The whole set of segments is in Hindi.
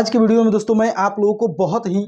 आज के वीडियो में दोस्तों मैं आप लोगों को बहुत ही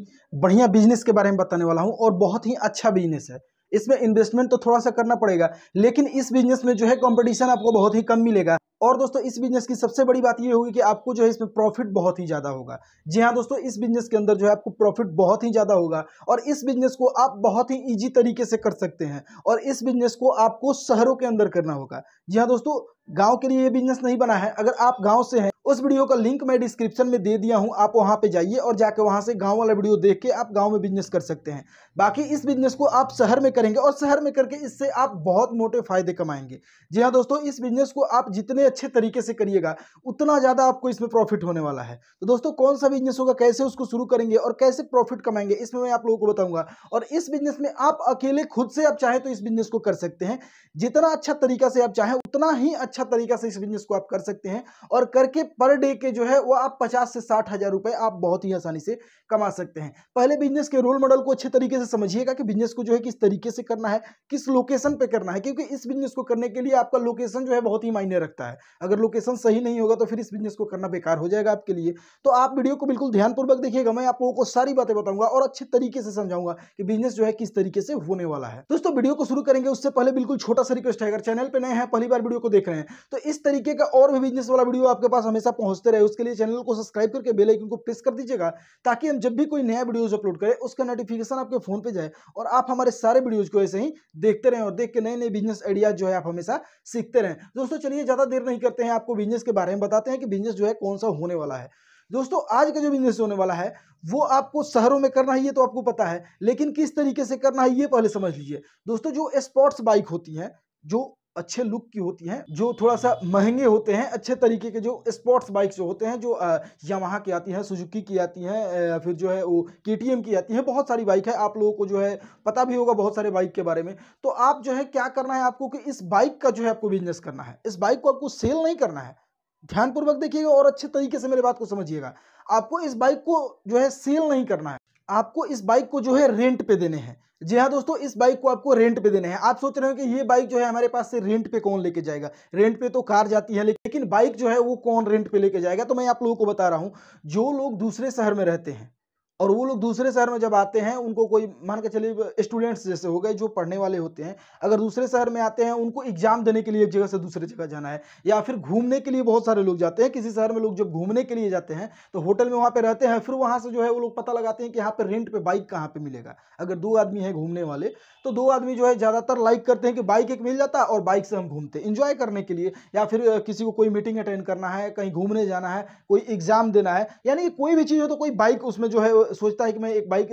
बढ़िया बिजनेस के बारे में बताने वाला हूं और बहुत ही अच्छा बिजनेस है इसमें इन्वेस्टमेंट तो थोड़ा सा करना पड़ेगा लेकिन इस बिजनेस में जो है कंपटीशन आपको बहुत ही कम मिलेगा और दोस्तों इस बिजनेस की सबसे बड़ी बात ये होगी कि आपको जो है इसमें प्रॉफिट बहुत ही ज़्यादा होगा जी हाँ दोस्तों इस बिजनेस के अंदर जो है आपको प्रॉफिट बहुत ही ज़्यादा होगा और इस बिजनेस को आप बहुत ही ईजी तरीके से कर सकते हैं और इस बिजनेस को आपको शहरों के अंदर करना होगा जी हाँ दोस्तों गाँव के लिए ये बिजनेस नहीं बना है अगर आप गाँव से हैं उस वीडियो का लिंक मैं डिस्क्रिप्शन में दे दिया हूँ आप वहाँ पे जाइए और जाके वहाँ से गांव वाला वीडियो देख के आप गांव में बिजनेस कर सकते हैं बाकी इस बिजनेस को आप शहर में करेंगे और शहर में करके इससे आप बहुत मोटे फायदे कमाएंगे जी हाँ दोस्तों इस बिजनेस को आप जितने अच्छे तरीके से करिएगा उतना ज़्यादा आपको इसमें प्रॉफिट होने वाला है तो दोस्तों कौन सा बिजनेस होगा कैसे उसको शुरू करेंगे और कैसे प्रॉफिट कमाएंगे इसमें मैं आप लोगों को बताऊंगा और इस बिजनेस में आप अकेले खुद से आप चाहें तो इस बिजनेस को कर सकते हैं जितना अच्छा तरीका से आप चाहें उतना ही अच्छा तरीका से इस बिजनेस को आप कर सकते हैं और करके पर डे के जो है वो आप पचास से साठ हज़ार रुपए आप बहुत ही आसानी से कमा सकते हैं पहले बिजनेस के रोल मॉडल को अच्छे तरीके से समझिएगा कि बिजनेस को जो है किस तरीके से करना है किस लोकेशन पे करना है क्योंकि इस बिजनेस को करने के लिए आपका लोकेशन जो है बहुत ही मायने रखता है अगर लोकेशन सही नहीं होगा तो फिर इस बिजनेस को करना बेकार हो जाएगा आपके लिए तो आप वीडियो को बिल्कुल ध्यानपूर्वक देखिएगा मैं आप लोगों को सारी बातें बताऊंगा और अच्छे तरीके से समझाऊंगा कि बिजनेस जो है किस तरीके से होने वाला है दोस्तों वीडियो को शुरू करेंगे उससे पहले बिल्कुल छोटा सा रिक्वेस्ट है अगर चैनल पर नए हैं पहली बार वीडियो को देख रहे हैं तो इस तरीके का और भी बिजनेस वाला वीडियो आपके पास हमें हमेशा पहुंचते रहे उसके लिए चैनल को सब्सक्राइब करके बेल आइकन को प्रेस कर दीजिएगा ताकि हम जब भी कोई नया वीडियोज अपलोड करें उसका नोटिफिकेशन आपके फोन पे जाए और आप हमारे सारे वीडियोज को ऐसे ही देखते रहें और देख के नए नए बिजनेस आइडियाज जो है आप हमेशा सीखते रहें दोस्तों चलिए ज़्यादा देर नहीं करते हैं आपको बिजनेस के बारे में बताते हैं कि बिजनेस जो है कौन सा होने वाला है दोस्तों आज का जो बिजनेस होने वाला है वो आपको शहरों में करना है ये तो आपको पता है लेकिन किस तरीके से करना है ये पहले समझ लीजिए दोस्तों जो स्पोर्ट्स बाइक होती हैं जो अच्छे लुक की होती हैं जो थोड़ा सा महंगे होते हैं अच्छे तरीके के जो स्पोर्ट्स बाइक जो होते हैं जो यामाहा की आती हैं सुजुकी की आती हैं फिर जो है वो के की आती हैं बहुत सारी बाइक है आप लोगों को जो है पता भी होगा बहुत सारे बाइक के बारे में तो आप जो है क्या करना है आपको कि इस बाइक का जो है आपको बिजनेस करना है इस बाइक को आपको सेल नहीं करना है ध्यानपूर्वक देखिएगा और अच्छे तरीके से मेरे बात को समझिएगा आपको इस बाइक को जो है सेल नहीं करना है आपको इस बाइक को जो है रेंट पे देने हैं जी हाँ दोस्तों इस बाइक को आपको रेंट पे देने हैं आप सोच रहे हो कि ये बाइक जो है हमारे पास से रेंट पे कौन लेके जाएगा रेंट पे तो कार जाती है लेकिन बाइक जो है वो कौन रेंट पे लेके जाएगा तो मैं आप लोगों को बता रहा हूँ जो लोग दूसरे शहर में रहते हैं और वो लोग दूसरे शहर में जब आते हैं उनको कोई मान के चलिए स्टूडेंट्स जैसे हो गए जो पढ़ने वाले होते हैं अगर दूसरे शहर में आते हैं उनको एग्जाम देने के लिए एक जगह से दूसरे जगह जाना है या फिर घूमने के लिए बहुत सारे लोग जाते हैं किसी शहर में लोग जब घूमने के लिए जाते हैं तो होटल में वहाँ पर रहते हैं फिर वहाँ से जो है वो लोग पता लगाते हैं कि यहाँ पर रेंट पर बाइक कहाँ पर मिलेगा अगर दो आदमी है घूमने वाले तो दो आदमी जो है ज़्यादातर लाइक करते हैं कि बाइक एक मिल जाता और बाइक से हम घूमते हैं इंजॉय करने के लिए या फिर किसी को कोई मीटिंग अटेंड करना है कहीं घूमने जाना है कोई एग्जाम देना है यानी कोई भी चीज़ हो तो कोई बाइक उसमें जो है सोचता है कि मैं एक बाइक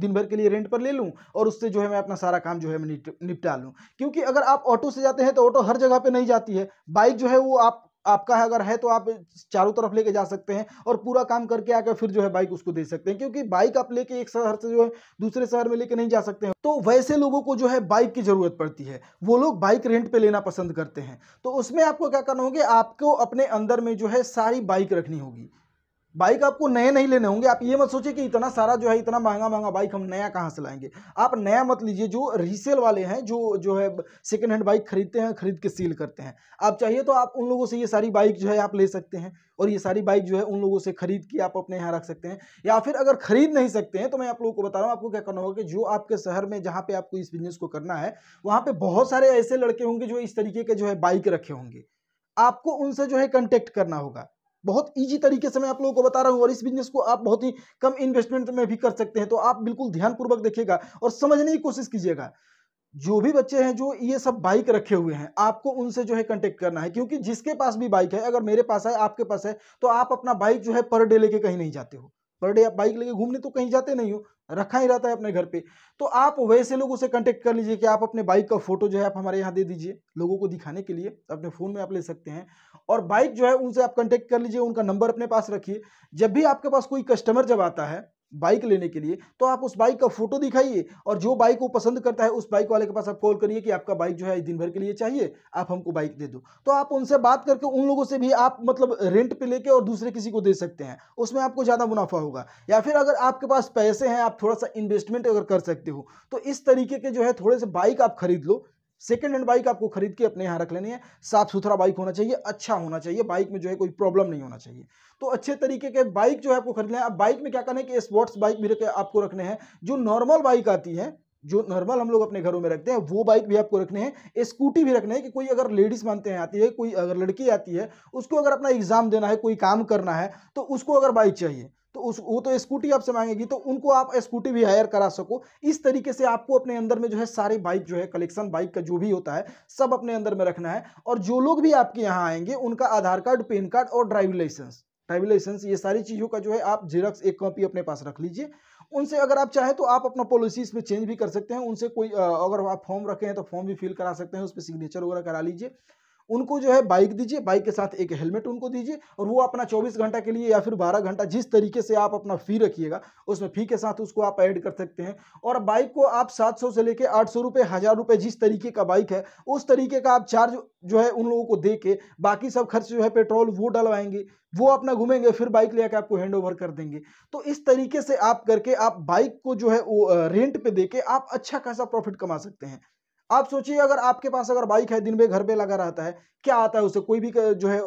दिन भर के लिए रेंट पर ले लूँ और उससे जो है मैं अपना सारा काम जो है मैं निपटा लूँ क्योंकि अगर आप ऑटो से जाते हैं तो ऑटो हर जगह पर नहीं जाती है बाइक जो है वो आप आपका है अगर है तो आप चारों तरफ लेके जा सकते हैं और पूरा काम करके आकर फिर जो है बाइक उसको दे सकते हैं क्योंकि बाइक आप लेके एक शहर से जो है दूसरे शहर में लेके नहीं जा सकते हैं तो वैसे लोगों को जो है बाइक की ज़रूरत पड़ती है वो लोग बाइक रेंट पे लेना पसंद करते हैं तो उसमें आपको क्या करना होगा आपको अपने अंदर में जो है सारी बाइक रखनी होगी बाइक आपको नए नहीं लेने होंगे आप ये मत सोचिए कि इतना सारा जो है इतना महंगा महंगा बाइक हम नया कहाँ से लाएंगे आप नया मत लीजिए जो रीसेल वाले हैं जो जो है सेकेंड हैंड बाइक खरीदते हैं खरीद के सील करते हैं आप चाहिए तो आप उन लोगों से ये सारी बाइक जो है आप ले सकते हैं और ये सारी बाइक जो है उन लोगों से खरीद के आप अपने यहाँ रख सकते हैं या फिर अगर खरीद नहीं सकते हैं तो मैं आप लोगों को बता रहा हूँ आपको क्या करना होगा कि जो आपके शहर में जहाँ पे आपको इस बिजनेस को करना है वहाँ पे बहुत सारे ऐसे लड़के होंगे जो इस तरीके के जो है बाइक रखे होंगे आपको उनसे जो है कंटेक्ट करना होगा बहुत इजी तरीके से मैं आप लोगों को बता रहा हूँ और इस बिजनेस को आप बहुत ही कम इन्वेस्टमेंट में भी कर सकते हैं तो आप बिल्कुल ध्यानपूर्वक देखिएगा और समझने की कोशिश कीजिएगा जो भी बच्चे हैं जो ये सब बाइक रखे हुए हैं आपको उनसे जो है कांटेक्ट करना है क्योंकि जिसके पास भी बाइक है अगर मेरे पास है आपके पास है तो आप अपना बाइक जो है पर डे लेके कहीं नहीं जाते हो पर डे आप बाइक लेके घूमने तो कहीं जाते नहीं हो रखा ही रहता है अपने घर पे तो आप वैसे लोगों से कांटेक्ट कर लीजिए कि आप अपने बाइक का फोटो जो है आप हमारे यहाँ दे दीजिए लोगों को दिखाने के लिए अपने फ़ोन में आप ले सकते हैं और बाइक जो है उनसे आप कंटेक्ट कर लीजिए उनका नंबर अपने पास रखिए जब भी आपके पास कोई कस्टमर जब आता है बाइक लेने के लिए तो आप उस बाइक का फोटो दिखाइए और जो बाइक वो पसंद करता है उस बाइक वाले के पास आप कॉल करिए कि आपका बाइक जो है दिन भर के लिए चाहिए आप हमको बाइक दे दो तो आप उनसे बात करके उन लोगों से भी आप मतलब रेंट पे लेके और दूसरे किसी को दे सकते हैं उसमें आपको ज़्यादा मुनाफा होगा या फिर अगर आपके पास पैसे हैं आप थोड़ा सा इन्वेस्टमेंट अगर कर सकते हो तो इस तरीके के जो है थोड़े से बाइक आप खरीद लो सेकेंड हैंड बाइक आपको खरीद के अपने यहाँ रख लेनी है साफ सुथरा बाइक होना चाहिए अच्छा होना चाहिए बाइक में जो है कोई प्रॉब्लम नहीं होना चाहिए तो अच्छे तरीके के बाइक जो है आपको खरीदना है अब बाइक में क्या करना है कि स्पोर्ट्स बाइक भी आपको रखने हैं जो नॉर्मल बाइक आती है जो नॉर्मल हम लोग अपने घरों में रखते हैं वो बाइक भी आपको रखने हैं स्कूटी भी रखने हैं कि कोई अगर लेडीज मानते हैं आती है कोई अगर लड़की आती है उसको अगर अपना एग्जाम देना है कोई काम करना है तो उसको अगर बाइक चाहिए तो उस वो तो स्कूटी आपसे मांगेगी तो उनको आप स्कूटी भी हायर करा सको इस तरीके से आपको अपने अंदर में जो है सारे बाइक जो है कलेक्शन बाइक का जो भी होता है सब अपने अंदर में रखना है और जो लोग भी आपके यहाँ आएंगे उनका आधार कार्ड पैन कार्ड और ड्राइविंग लाइसेंस ड्राइविंग लाइसेंस ये सारी चीज़ों का जो है आप जेरक्स एक कॉपी अपने पास रख लीजिए उनसे अगर आप चाहें तो आप अपना पॉलिसीज में चेंज भी कर सकते हैं उनसे कोई अगर आप फॉर्म रखे हैं तो फॉर्म भी फिल करा सकते हैं उस पर सिग्नेचर वगैरह करा लीजिए उनको जो है बाइक दीजिए बाइक के साथ एक हेलमेट उनको दीजिए और वो अपना चौबीस घंटा के लिए या फिर बारह घंटा जिस तरीके से आप अपना फी रखिएगा उसमें फी के साथ उसको आप ऐड कर सकते हैं और बाइक को आप सात सौ से लेके आठ सौ रुपये हज़ार रुपये जिस तरीके का बाइक है उस तरीके का आप चार्ज जो है उन लोगों को दे के बाकी सब खर्च जो है पेट्रोल वो डलवाएंगे वो अपना घूमेंगे फिर बाइक ले आकर आपको हैंड ओवर कर देंगे तो इस तरीके से आप करके आप बाइक को जो है वो रेंट पर दे के आप अच्छा खासा प्रॉफिट कमा सकते हैं आप सोचिए अगर आपके पास अगर बाइक है दिन भर घर पे लगा रहता है क्या आता है उसे कोई भी जो है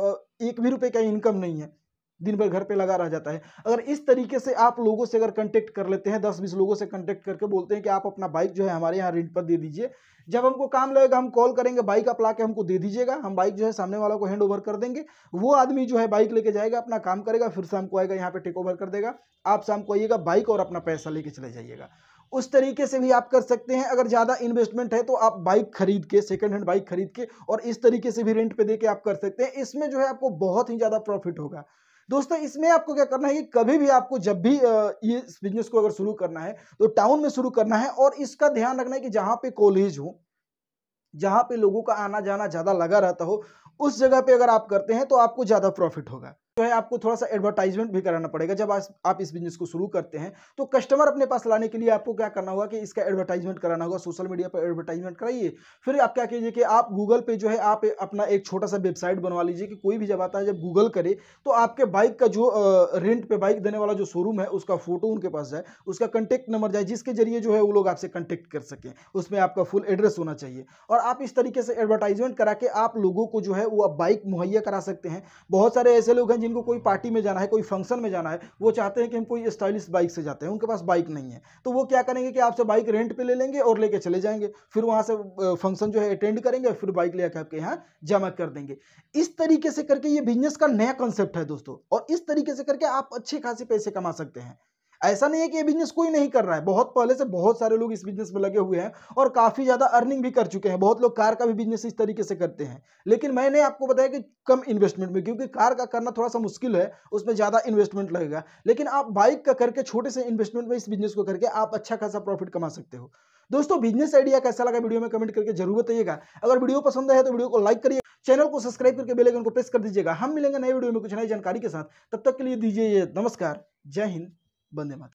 एक भी रुपए का इनकम नहीं है दिन भर घर पे लगा रह जाता है अगर इस तरीके से आप लोगों से अगर कांटेक्ट कर लेते हैं दस बीस लोगों से कांटेक्ट करके बोलते हैं कि आप अपना बाइक जो है हमारे यहाँ रेंट पर दे दीजिए जब हमको काम लगेगा हम कॉल करेंगे बाइक आप ला के हमको दे दीजिएगा हम बाइक जो है सामने वाला को हैंड ओवर कर देंगे वो आदमी जो है बाइक लेके जाएगा अपना काम करेगा फिर शाम को आएगा यहाँ पे टेक ओवर कर देगा आप शाम को आइएगा बाइक और अपना पैसा लेके चले जाइएगा उस तरीके से भी आप कर सकते हैं अगर ज़्यादा इन्वेस्टमेंट है तो आप बाइक खरीद के सेकेंड हैंड बाइक खरीद के और इस तरीके से भी रेंट पे दे के आप कर सकते हैं इसमें जो है आपको बहुत ही ज़्यादा प्रॉफिट होगा दोस्तों इसमें आपको क्या करना है कि कभी भी आपको जब भी ये बिजनेस को अगर शुरू करना है तो टाउन में शुरू करना है और इसका ध्यान रखना है कि जहाँ पे कॉलेज हो जहाँ पे लोगों का आना जाना ज़्यादा लगा रहता हो उस जगह पे अगर आप करते हैं तो आपको ज़्यादा प्रॉफिट होगा जो है आपको थोड़ा सा एडवर्टाइजमेंट भी कराना पड़ेगा जब आप इस बिजनेस को शुरू करते हैं तो कस्टमर अपने पास लाने के लिए आपको क्या करना होगा कि इसका एडवर्टाइजमेंट कराना होगा सोशल मीडिया पर एडवर्टाइजमेंट कराइए फिर आप क्या कीजिए कि आप गूगल पे जो है आप अपना एक छोटा सा वेबसाइट बनवा लीजिए कि कोई भी जब आता है जब गूगल करे तो आपके बाइक का जो रेंट पर बाइक देने वाला जो शोरूम है उसका फोटो उनके पास जाए उसका कंटेक्ट नंबर जाए जिसके जरिए जो है वो लोग आपसे कंटेक्ट कर सकें उसमें आपका फुल एड्रेस होना चाहिए और आप इस तरीके से एडवर्टाइजमेंट करा के आप लोगों को जो है वो बाइक मुहैया करा सकते हैं बहुत सारे ऐसे लोग हैं जिनको कोई पार्टी में जाना है कोई फंक्शन में जाना है वो चाहते हैं कि हम कोई स्टाइलिश बाइक से जाते हैं उनके पास बाइक नहीं है तो वो क्या करेंगे कि आपसे बाइक रेंट पर ले लेंगे और लेके चले जाएंगे फिर वहाँ से फंक्शन जो है अटेंड करेंगे फिर बाइक ले आपके यहाँ जमा कर देंगे इस तरीके से करके ये बिजनेस का नया कंसेप्ट है दोस्तों और इस तरीके से करके आप अच्छे खासे पैसे कमा सकते हैं ऐसा नहीं है कि ये बिजनेस कोई नहीं कर रहा है बहुत पहले से बहुत सारे लोग इस बिजनेस में लगे हुए हैं और काफ़ी ज़्यादा अर्निंग भी कर चुके हैं बहुत लोग कार का भी बिजनेस इस तरीके से करते हैं लेकिन मैंने आपको बताया कि कम इन्वेस्टमेंट में क्योंकि कार का करना थोड़ा सा मुश्किल है उसमें ज़्यादा इन्वेस्टमेंट लगेगा लेकिन आप बाइक का करके छोटे से इन्वेस्टमेंट में इस बिजनेस को करके आप अच्छा खासा प्रॉफिट कमा सकते हो दोस्तों बिजनेस आइडिया कैसा लगा वीडियो में कमेंट करके जरूर बताइएगा अगर वीडियो पसंद है तो वीडियो को लाइक करिए चैनल को सब्सक्राइब करके बेल आइकन को प्रेस कर दीजिएगा हम मिलेंगे नए वीडियो में कुछ नई जानकारी के साथ तब तक के लिए दीजिए नमस्कार जय हिंद बंदे मात